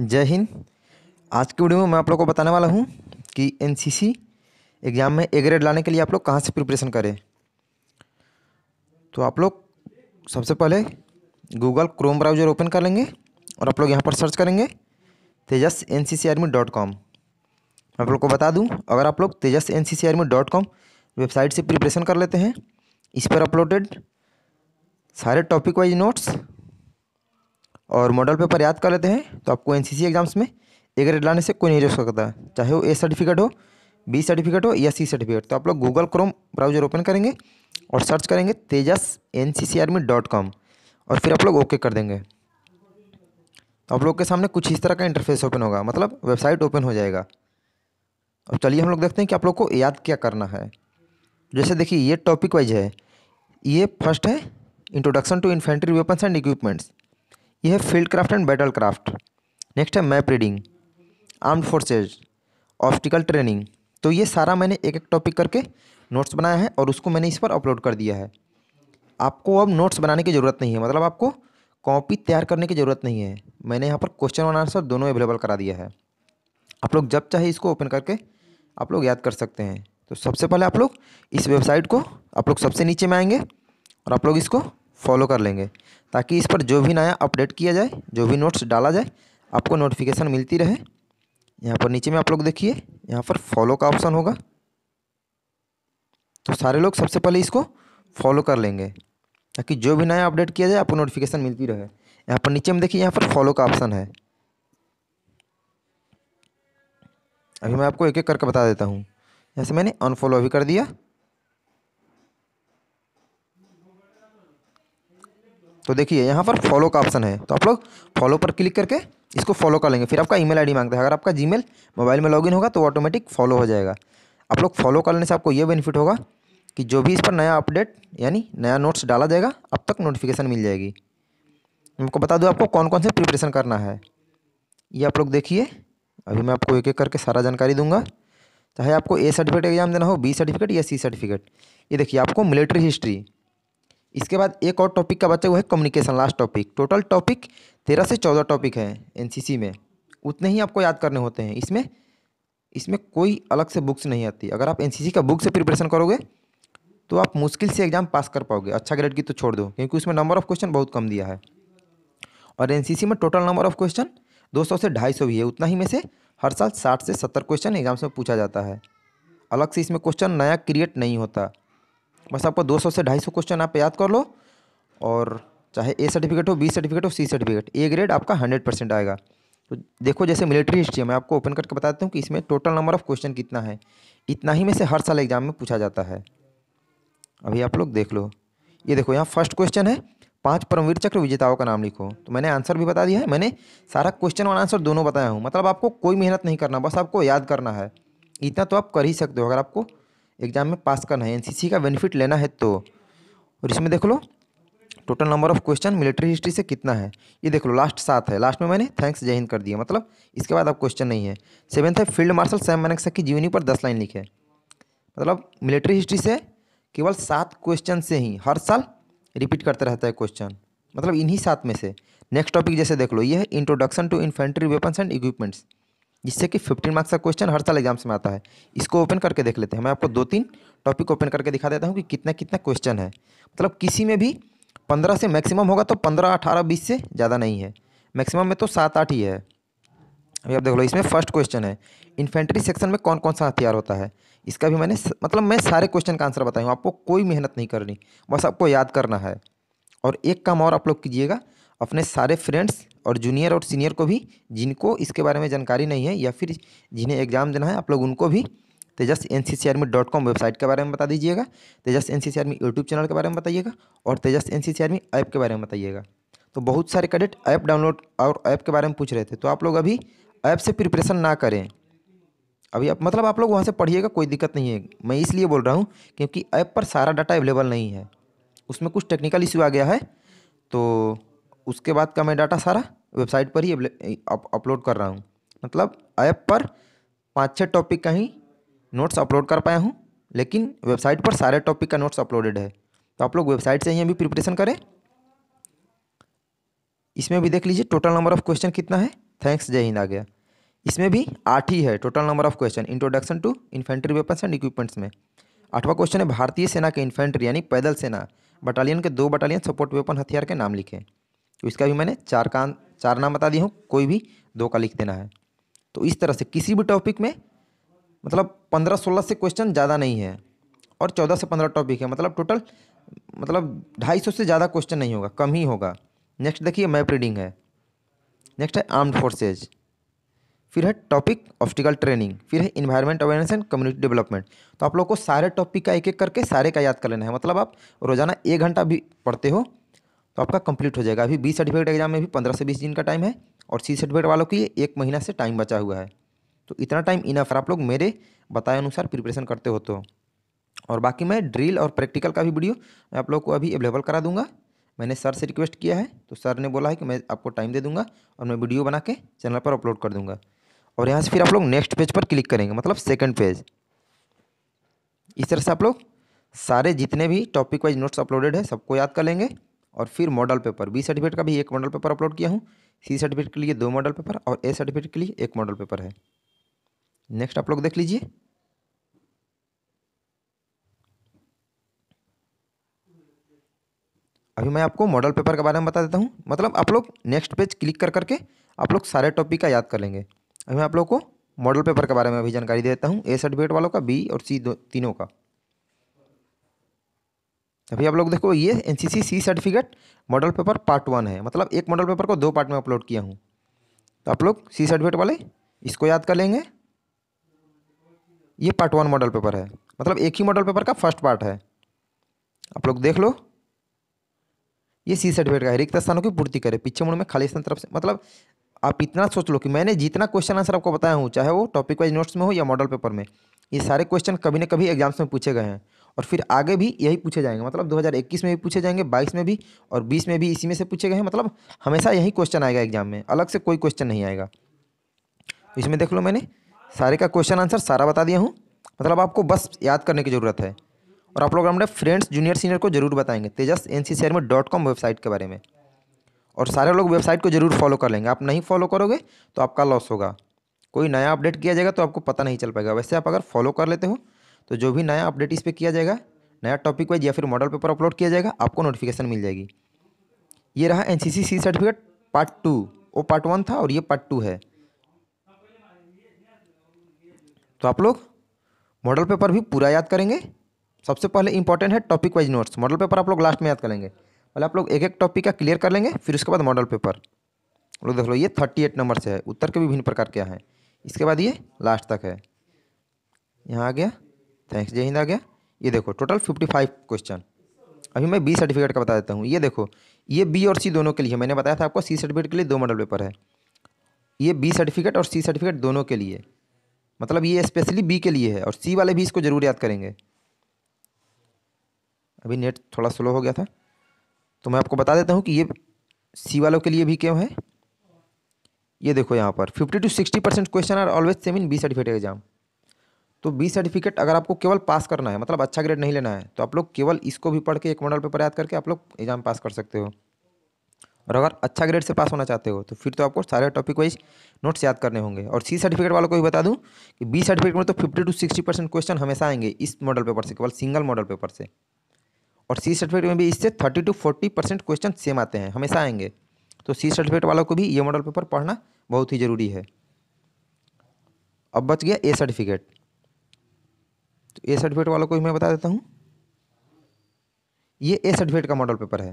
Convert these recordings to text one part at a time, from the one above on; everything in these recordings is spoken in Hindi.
जय हिंद आज की वीडियो में मैं आप लोग को बताने वाला हूँ कि एन एग्ज़ाम में ए ग्रेड लाने के लिए आप लोग कहाँ से प्रिपरेशन करें तो आप लोग सबसे पहले गूगल क्रोम ब्राउज़र ओपन कर लेंगे और आप लोग यहाँ पर सर्च करेंगे तेजस एन आप लोग को बता दूँ अगर आप लोग तेजस एन वेबसाइट से प्रिपरेशन कर लेते हैं इस पर अपलोडेड सारे टॉपिक वाइज नोट्स और मॉडल पेपर याद कर लेते हैं तो आपको एन एग्ज़ाम्स में ए ग्रेड लाने से कोई नहीं रोक सकता चाहे वो ए सर्टिफिकेट हो बी सर्टिफिकेट हो या सी सर्टिफिकेट तो आप लोग गूगल क्रोम ब्राउजर ओपन करेंगे और सर्च करेंगे तेजस एन और फिर आप लोग ओके कर देंगे तो आप लोग के सामने कुछ इस तरह का इंटरफेस ओपन होगा मतलब वेबसाइट ओपन हो जाएगा अब चलिए हम लोग देखते हैं कि आप लोग को याद क्या करना है जैसे देखिए ये टॉपिक वाइज है ये फर्स्ट है introduction to infantry weapons and equipments यह है field craft and battle craft next है map reading armed forces optical training तो ये सारा मैंने एक एक टॉपिक करके नोट्स बनाया है और उसको मैंने इस पर अपलोड कर दिया है आपको अब नोट्स बनाने की ज़रूरत नहीं है मतलब आपको कॉपी तैयार करने की ज़रूरत नहीं है मैंने यहाँ पर क्वेश्चन और आंसर दोनों अवेलेबल करा दिया है आप लोग जब चाहे इसको ओपन करके आप लोग याद कर सकते हैं तो सबसे पहले आप लोग इस वेबसाइट को आप लोग सबसे नीचे में आएंगे और आप लोग इसको फॉलो कर लेंगे ताकि इस पर जो भी नया अपडेट किया जाए जो भी नोट्स डाला जाए आपको नोटिफिकेशन मिलती रहे यहाँ पर नीचे में आप लोग देखिए यहाँ पर फॉलो का ऑप्शन होगा तो सारे लोग सबसे पहले इसको फॉलो कर लेंगे ताकि जो भी नया अपडेट किया जाए आपको नोटिफिकेशन मिलती रहे यहाँ पर नीचे में देखिए यहाँ पर फॉलो का ऑप्शन है अभी मैं आपको एक एक करके बता देता हूँ जैसे मैंने अनफॉलो भी कर दिया तो देखिए यहाँ पर फॉलो का ऑप्शन है तो आप लोग फॉलो पर क्लिक करके इसको फॉलो कर लेंगे फिर आपका ईमेल आईडी मांगता है अगर आपका जीमेल मोबाइल में लॉगिन होगा तो ऑटोमेटिक फॉलो हो जाएगा आप लोग फॉलो करने से आपको ये बेनिफिट होगा कि जो भी इस पर नया अपडेट यानी नया नोट्स डाला जाएगा अब तक नोटिफिकेशन मिल जाएगी आपको बता दूँ आपको कौन कौन से प्रिपरेशन करना है ये आप लोग देखिए अभी मैं आपको एक एक करके सारा जानकारी दूंगा चाहे आपको ए सर्टिफिकेट एग्जाम देना हो बी सर्टिफिकेट या सी सर्टिफिकेट ये देखिए आपको मिलिट्री हिस्ट्री इसके बाद एक और टॉपिक का बचा हुआ है communication last topic total topic तेरह से चौदह टॉपिक है एनसीसी में उतने ही आपको याद करने होते हैं इसमें इसमें कोई अलग से बुक्स नहीं आती अगर आप एनसीसी का बुक से प्रिपरेशन करोगे तो आप मुश्किल से एग्जाम पास कर पाओगे अच्छा ग्रेड की तो छोड़ दो क्योंकि उसमें नंबर ऑफ क्वेश्चन बहुत कम दिया है और एन में टोटल नंबर ऑफ क्वेश्चन 200 से 250 भी है उतना ही में से हर साल 60 से 70 क्वेश्चन एग्जाम्स में पूछा जाता है अलग से इसमें क्वेश्चन नया क्रिएट नहीं होता बस आपको 200 से 250 क्वेश्चन आप याद कर लो और चाहे ए सर्टिफिकेट हो बी सर्टिफिकेट हो सी सर्टिफिकेट ए ग्रेड आपका हंड्रेड परसेंट आएगा तो देखो जैसे मिलिट्री हिस्ट्री मैं आपको ओपन करके बता देता हूँ कि इसमें टोटल नंबर ऑफ क्वेश्चन कितना है इतना ही में से हर साल एग्जाम में पूछा जाता है अभी आप लोग देख लो ये देखो यहाँ फर्स्ट क्वेश्चन है पांच परमवीर चक्र विजेताओं का नाम लिखो तो मैंने आंसर भी बता दिया है मैंने सारा क्वेश्चन और आंसर दोनों बताया हूँ मतलब आपको कोई मेहनत नहीं करना बस आपको याद करना है इतना तो आप कर ही सकते हो अगर आपको एग्जाम में पास करना है एनसीसी का बेनिफिट लेना है तो और इसमें देख लो total number of question military history से कितना है ये देख लो लास्ट सात है लास्ट में मैंने थैंक्स जय हिंद कर दिया मतलब इसके बाद अब क्वेश्चन नहीं है सेवेंथ है फील्ड मार्शल सैम मानेकसा की जीवनी पर दस लाइन लिखे मतलब मिलिट्री हिस्ट्री से केवल सात क्वेश्चन से ही हर साल रिपीट करते रहता है क्वेश्चन मतलब इन्हीं सात में से नेक्स्ट टॉपिक जैसे देख लो ये है introduction to infantry weapons and equipments जिससे कि फिफ्टीन मार्क्स का क्वेश्चन हर साल एग्जाम में आता है इसको ओपन करके देख लेते हैं मैं आपको दो तीन टॉपिक ओपन करके दिखा देता हूँ कि कितना कितना क्वेश्चन है मतलब किसी में भी पंद्रह से मैक्सिमम होगा तो पंद्रह अठारह बीस से ज़्यादा नहीं है मैक्सिमम में तो सात आठ ही है अभी आप देख लो इसमें फर्स्ट क्वेश्चन है इन्फेंट्री सेक्शन में कौन कौन सा हथियार होता है इसका भी मैंने मतलब मैं सारे क्वेश्चन का आंसर बताया हूँ आपको कोई मेहनत नहीं करनी बस आपको याद करना है और एक काम और आप लोग कीजिएगा अपने सारे फ्रेंड्स और जूनियर और सीनियर को भी जिनको इसके बारे में जानकारी नहीं है या फिर जिन्हें एग्ज़ाम देना है आप लोग उनको भी Tejas N C C army dot com website के बारे में बता दीजिएगा Tejas N C C army YouTube channel के बारे में बताइएगा और Tejas N C C army app के बारे में बताइएगा तो बहुत सारे कैडेट ऐप डाउनलोड और ऐप के बारे में पूछ रहे थे तो आप लोग अभी ऐप से प्रिपरेशन ना करें अभी आप मतलब आप लोग वहाँ से पढ़िएगा कोई दिक्कत नहीं है मैं इसलिए बोल रहा हूँ क्योंकि ऐप पर सारा डाटा अवेलेबल नहीं है उसमें कुछ टेक्निकल इश्यू आ गया है तो उसके बाद का मैं डाटा सारा वेबसाइट पर ही अपलोड कर रहा हूँ मतलब ऐप पर पाँच छः टॉपिक का ही नोट्स अपलोड कर पाया हूँ लेकिन वेबसाइट पर सारे टॉपिक का नोट्स अपलोडेड है तो आप लोग वेबसाइट से ही अभी प्रिपरेशन करें इसमें भी देख लीजिए टोटल नंबर ऑफ क्वेश्चन कितना है थैंक्स जय हिंद आ गया इसमें भी आठ ही है total number of question introduction to infantry weapons and equipments में आठवां क्वेश्चन है भारतीय सेना के इन्फेंट्री यानी पैदल सेना बटालियन के दो बटालियन सपोर्ट वेपन हथियार के नाम लिखें तो इसका भी मैंने चार का चार नाम बता दिया हूँ कोई भी दो का लिख देना है तो इस तरह से किसी भी टॉपिक में मतलब पंद्रह सोलह से क्वेश्चन ज़्यादा नहीं है और चौदह से पंद्रह टॉपिक है मतलब टोटल मतलब ढाई सौ से ज़्यादा क्वेश्चन नहीं होगा कम ही होगा नेक्स्ट देखिए मैप रीडिंग है नेक्स्ट है आर्म्ड फोर्सेज फिर है टॉपिक ऑप्टिकल ट्रेनिंग फिर है environment awareness and community development तो आप लोग को सारे टॉपिक का एक एक करके सारे का याद कर लेना है मतलब आप रोज़ाना एक घंटा भी पढ़ते हो तो आपका कंप्लीट हो जाएगा अभी बी सर्टिफिकेट एग्जाम में भी पंद्रह से बीस दिन का टाइम है और सी सर्टिफिकेट वालों की एक महीना से टाइम बचा हुआ है तो इतना टाइम इनफ आप लोग मेरे बताए अनुसार प्रिपरेशन करते हो तो और बाकी मैं ड्रिल और प्रैक्टिकल का भी वीडियो मैं आप लोग को अभी अवेलेबल करा दूंगा मैंने सर से रिक्वेस्ट किया है तो सर ने बोला है कि मैं आपको टाइम दे दूंगा और मैं वीडियो बना के चैनल पर अपलोड कर दूंगा और यहाँ से फिर आप लोग नेक्स्ट पेज पर क्लिक करेंगे मतलब सेकंड पेज इस तरह से आप लोग सारे जितने भी टॉपिक वाइज नोट्स अपलोडेड है सबको याद कर लेंगे और फिर मॉडल पेपर बी सर्टिफिकेट का भी एक मॉडल पेपर अपलोड किया हूँ सी सर्टिफिकेट के लिए दो मॉडल पेपर और ए सर्टिफिकेट के लिए एक मॉडल पेपर है नेक्स्ट आप लोग देख लीजिए अभी मैं आपको मॉडल पेपर के बारे में बता देता हूँ मतलब आप लोग नेक्स्ट पेज क्लिक कर करके आप लोग सारे टॉपिक का याद कर लेंगे अभी मैं आप लोग को मॉडल पेपर के बारे में अभी जानकारी देता हूँ ए सर्टिफिकेट वालों का बी और सी दो तीनों का अभी आप लोग देखो ये N C C certificate model paper part one है मतलब एक मॉडल पेपर को दो पार्ट में अपलोड किया हूँ तो आप लोग सी सर्टिफिकेट वाले इसको याद कर लेंगे ये पार्ट वन मॉडल पेपर है मतलब एक ही मॉडल पेपर का फर्स्ट पार्ट है आप लोग देख लो ये सी सर्टिफिकेट का है रिक्त स्थानों की पूर्ति करे पीछे मुड़ में खाली स्थान तरफ से मतलब आप इतना सोच लो कि मैंने जितना क्वेश्चन आंसर आपको बताया हूँ चाहे वो टॉपिक वाइज नोट्स में हो या मॉडल पेपर में ये सारे क्वेश्चन कभी ना कभी एग्जाम्स में पूछे गए हैं और फिर आगे भी यही पूछे जाएंगे मतलब 2021 में भी पूछे जाएंगे 22 में भी और 20 में भी इसी में से पूछे गए हैं मतलब हमेशा यही क्वेश्चन आएगा एग्जाम में अलग से कोई क्वेश्चन नहीं आएगा इसमें देख लो मैंने सारे का क्वेश्चन आंसर सारा बता दिया हूँ मतलब आपको बस याद करने की ज़रूरत है और आप लोग हमारे फ्रेंड्स जूनियर सीनियर को जरूर बताएंगे तेजस एन सी वेबसाइट के बारे में और सारे लोग वेबसाइट को जरूर फॉलो कर लेंगे आप नहीं फॉलो करोगे तो आपका लॉस होगा कोई नया अपडेट किया जाएगा तो आपको पता नहीं चल पाएगा वैसे आप अगर फॉलो कर लेते हो तो जो भी नया अपडेट इस पर किया जाएगा नया टॉपिक वाइज या फिर मॉडल पेपर अपलोड किया जाएगा आपको नोटिफिकेशन मिल जाएगी ये रहा N C C certificate part two वो पार्ट वन था और ये पार्ट टू है तो आप लोग मॉडल पेपर भी पूरा याद करेंगे सबसे पहले इंपॉर्टेंट है topic wise notes model paper आप लोग लास्ट में याद करेंगे पहले आप लोग एक एक टॉपिक का क्लियर कर लेंगे फिर उसके बाद मॉडल पेपर लोग देख लो ये थर्टी एट नंबर से है उत्तर के विभिन्न प्रकार क्या है इसके बाद ये लास्ट तक है यहाँ आ गया थैंक्स जय हिंद आ गया ये देखो टोटल फिफ्टी फाइव क्वेश्चन अभी मैं बी सर्टिफिकेट का बता देता हूँ ये देखो ये बी और सी दोनों के लिए मैंने बताया था आपको सी सर्टिफिकेट के लिए दो मॉडल पेपर है ये बी सर्टिफिकेट और सी सर्टिफिकेट दोनों के लिए मतलब ये स्पेशली बी के लिए है और सी वाले भी इसको ज़रूर याद करेंगे अभी नेट थोड़ा स्लो हो गया था तो मैं आपको बता देता हूँ कि ये सी वालों के लिए भी क्यों है ये देखो यहाँ पर fifty to sixty percent question are always same in B certificate exam तो बी सर्टिफिकेट अगर आपको केवल पास करना है मतलब अच्छा ग्रेड नहीं लेना है तो आप लोग केवल इसको भी पढ़ के एक मॉडल पेपर याद करके आप लोग एग्जाम पास कर सकते हो और अगर अच्छा ग्रेड से पास होना चाहते हो तो फिर तो आपको सारे टॉपिक वाइज नोट्स याद करने होंगे और सी सर्टिफिकेट वालों को भी बता दूं कि बी सर्टिफिकेट में तो fifty to sixty percent question हमेशा आएंगे इस मॉडल पेपर से केवल सिंगल मॉडल पेपर से और सी सर्टिफिकेट में भी इससे thirty to forty percent question same आते हैं हमेशा आएंगे तो सी सर्टिफिकेट वालों को भी ये मॉडल पेपर पढ़ना बहुत ही ज़रूरी है अब बच गया ए सर्टिफिकेट तो ए सर्टिफिकेट वालों को भी मैं बता देता हूँ ये ए सर्टिफिकेट का मॉडल पेपर है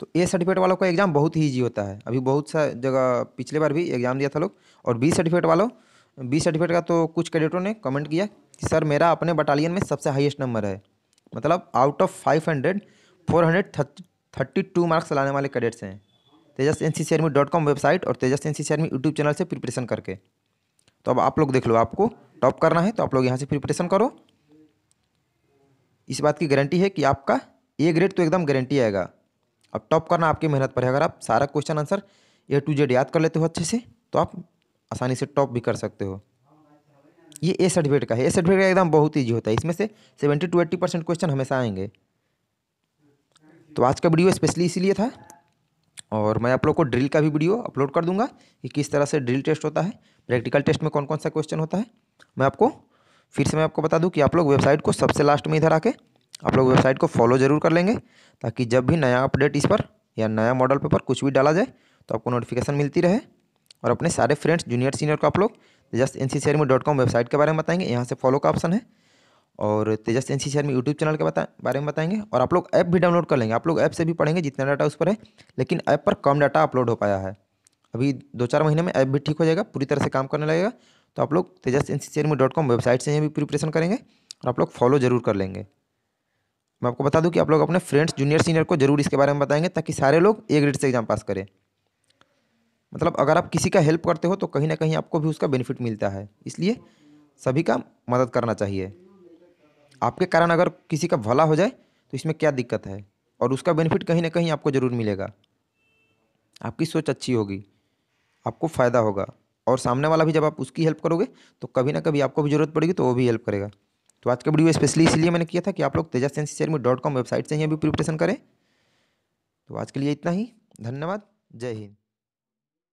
तो ए सर्टिफिकेट वालों का एग्ज़ाम बहुत ही ईजी होता है अभी बहुत सा जगह पिछले बार भी एग्ज़ाम दिया था लोग और बी सर्टिफिकेट वालों बी सर्टिफिकेट का तो कुछ कैडेटों ने कमेंट किया कि सर मेरा अपने बटालियन में सबसे हाईएस्ट नंबर है मतलब out of five hundred four hundred thirty two marks लाने वाले कैडेट्स हैं Tejas N C C dot com website और Tejas N C C YouTube channel से प्रिपरेशन करके तो अब आप लोग देख लो आपको टॉप करना है तो आप लोग यहाँ से प्रिपरेशन करो इस बात की गारंटी है कि आपका ए ग्रेड तो एकदम गारंटी आएगा अब टॉप करना आपकी मेहनत पर है अगर आप सारा question answer A to Z याद कर लेते हो अच्छे से तो आप आसानी से टॉप भी कर सकते हो ये ए सर्टिफिकेट का है ए सर्टिफिकेट का एकदम बहुत ईजी होता है इसमें से seventy to eighty percent question हमेशा आएंगे तो आज का वीडियो स्पेशली इसीलिए था और मैं आप लोग को ड्रिल का भी वीडियो अपलोड कर दूंगा कि किस तरह से ड्रिल टेस्ट होता है प्रैक्टिकल टेस्ट में कौन कौन सा क्वेश्चन होता है मैं आपको फिर से मैं आपको बता दूं कि आप लोग वेबसाइट को सबसे लास्ट में इधर आके आप लोग वेबसाइट को फॉलो ज़रूर कर लेंगे ताकि जब भी नया अपडेट इस पर या नया मॉडल पेपर कुछ भी डाला जाए तो आपको नोटिफिकेशन मिलती रहे और अपने सारे फ्रेंड्स जूनियर सीनियर को आप लोग Tejas N C dot com website के बारे में बताएंगे यहाँ से फॉलो का ऑप्शन है और Tejas N C YouTube channel के बारे में बताएंगे और आप लोग ऐप भी डाउनलोड कर लेंगे आप लोग ऐप से भी पढ़ेंगे जितना डाटा उस पर है लेकिन ऐप पर कम डाटा अपलोड हो पाया है अभी दो चार महीने में ऐप भी ठीक हो जाएगा पूरी तरह से काम करने लगेगा तो आप लोग तेजस एन सी वेबसाइट से भी प्रिपरेशन करेंगे और आप लोग फॉलो जरूर कर लेंगे मैं आपको बता दूं कि आप लोग अपने फ्रेंड्स जूनियर सीनियर को जरूर इसके बारे में बताएंगे ताकि सारे लोग ए ग्रेड से एग्जाम पास करें मतलब अगर आप किसी का हेल्प करते हो तो कहीं ना कहीं आपको भी उसका बेनिफिट मिलता है इसलिए सभी का मदद करना चाहिए आपके कारण अगर किसी का भला हो जाए तो इसमें क्या दिक्कत है और उसका बेनिफिट कहीं ना कहीं आपको ज़रूर मिलेगा आपकी सोच अच्छी होगी आपको फ़ायदा होगा और सामने वाला भी जब आप उसकी हेल्प करोगे तो कभी ना कभी आपको भी जरूरत पड़ेगी तो वो भी हेल्प करेगा तो आज का वीडियो स्पेशली इसलिए मैंने किया था कि आप लोग Tejas NCC dot com website से ही अभी प्रिपरेशन करें तो आज के लिए इतना ही धन्यवाद जय हिंद